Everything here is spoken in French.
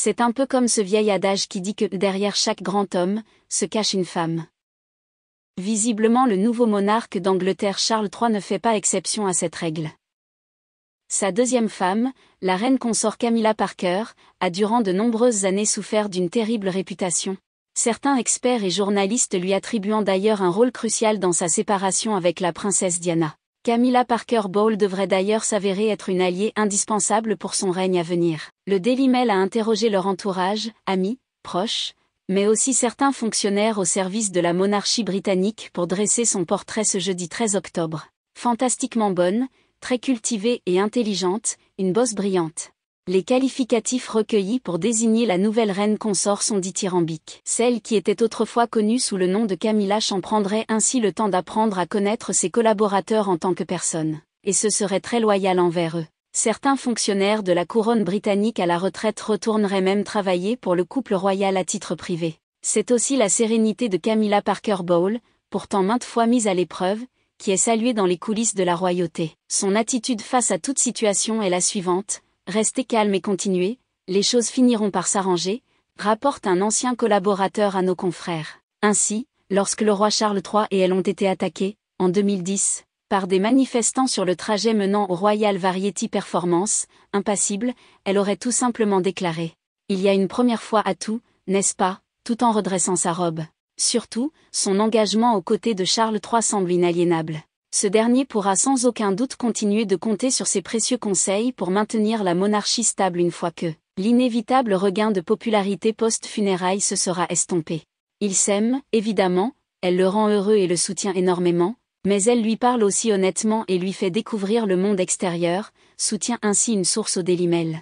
C'est un peu comme ce vieil adage qui dit que derrière chaque grand homme se cache une femme. Visiblement le nouveau monarque d'Angleterre Charles III ne fait pas exception à cette règle. Sa deuxième femme, la reine consort Camilla Parker, a durant de nombreuses années souffert d'une terrible réputation, certains experts et journalistes lui attribuant d'ailleurs un rôle crucial dans sa séparation avec la princesse Diana. Camilla Parker Bowl devrait d'ailleurs s'avérer être une alliée indispensable pour son règne à venir. Le Daily Mail a interrogé leur entourage, amis, proches, mais aussi certains fonctionnaires au service de la monarchie britannique pour dresser son portrait ce jeudi 13 octobre. Fantastiquement bonne, très cultivée et intelligente, une bosse brillante. Les qualificatifs recueillis pour désigner la nouvelle reine consort sont dithyrambiques. Celle qui était autrefois connue sous le nom de Camilla Chan prendrait ainsi le temps d'apprendre à connaître ses collaborateurs en tant que personne, et ce serait très loyal envers eux. Certains fonctionnaires de la couronne britannique à la retraite retourneraient même travailler pour le couple royal à titre privé. C'est aussi la sérénité de Camilla Parker Bowl, pourtant maintes fois mise à l'épreuve, qui est saluée dans les coulisses de la royauté. Son attitude face à toute situation est la suivante, Restez calme et continuez, les choses finiront par s'arranger, rapporte un ancien collaborateur à nos confrères. Ainsi, lorsque le roi Charles III et elle ont été attaqués, en 2010, par des manifestants sur le trajet menant au Royal Variety Performance, impassible, elle aurait tout simplement déclaré ⁇ Il y a une première fois à tout, n'est-ce pas ?⁇ tout en redressant sa robe. Surtout, son engagement aux côtés de Charles III semble inaliénable ce dernier pourra sans aucun doute continuer de compter sur ses précieux conseils pour maintenir la monarchie stable une fois que l'inévitable regain de popularité post-funérailles se sera estompé. Il s'aime, évidemment, elle le rend heureux et le soutient énormément, mais elle lui parle aussi honnêtement et lui fait découvrir le monde extérieur, soutient ainsi une source au Daily